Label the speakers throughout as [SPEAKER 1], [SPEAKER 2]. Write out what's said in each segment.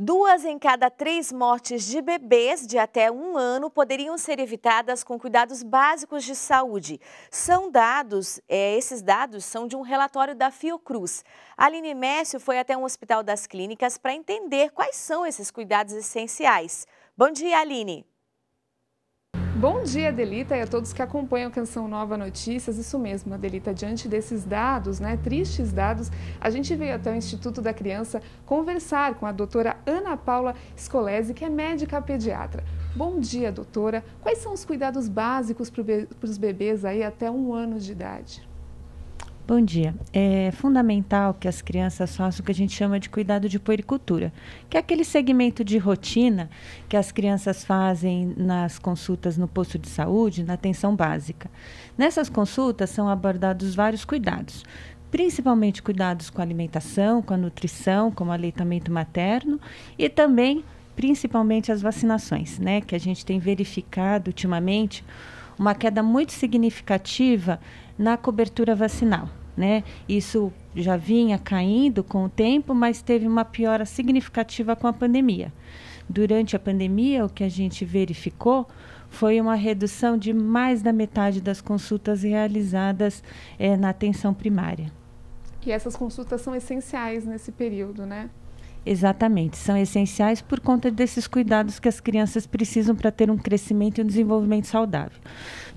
[SPEAKER 1] Duas em cada três mortes de bebês de até um ano poderiam ser evitadas com cuidados básicos de saúde. São dados, é, esses dados são de um relatório da Fiocruz. Aline Mécio foi até um hospital das clínicas para entender quais são esses cuidados essenciais. Bom dia, Aline.
[SPEAKER 2] Bom dia, Adelita, e a todos que acompanham a Canção Nova Notícias. Isso mesmo, Adelita, diante desses dados, né, tristes dados, a gente veio até o Instituto da Criança conversar com a doutora Ana Paula Scolese, que é médica pediatra. Bom dia, doutora. Quais são os cuidados básicos para os bebês aí até um ano de idade?
[SPEAKER 3] Bom dia. É fundamental que as crianças façam o que a gente chama de cuidado de puericultura, que é aquele segmento de rotina que as crianças fazem nas consultas no posto de saúde, na atenção básica. Nessas consultas são abordados vários cuidados, principalmente cuidados com a alimentação, com a nutrição, como aleitamento materno e também principalmente as vacinações, né, que a gente tem verificado ultimamente uma queda muito significativa na cobertura vacinal. Né? Isso já vinha caindo com o tempo, mas teve uma piora significativa com a pandemia. Durante a pandemia, o que a gente verificou foi uma redução de mais da metade das consultas realizadas é, na atenção primária.
[SPEAKER 2] E essas consultas são essenciais nesse período, né?
[SPEAKER 3] Exatamente, são essenciais por conta desses cuidados que as crianças precisam para ter um crescimento e um desenvolvimento saudável.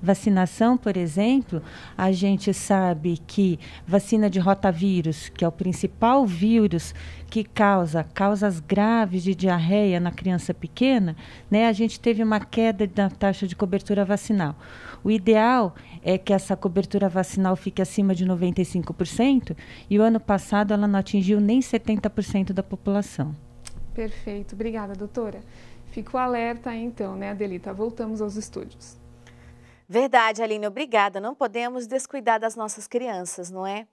[SPEAKER 3] Vacinação, por exemplo, a gente sabe que vacina de rotavírus, que é o principal vírus que causa causas graves de diarreia na criança pequena, né, a gente teve uma queda da taxa de cobertura vacinal. O ideal é que essa cobertura vacinal fique acima de 95% e o ano passado ela não atingiu nem 70% da população situação.
[SPEAKER 2] Perfeito, obrigada, doutora. Fico alerta então, né, Adelita? Voltamos aos estúdios.
[SPEAKER 1] Verdade, Aline, obrigada. Não podemos descuidar das nossas crianças, não é?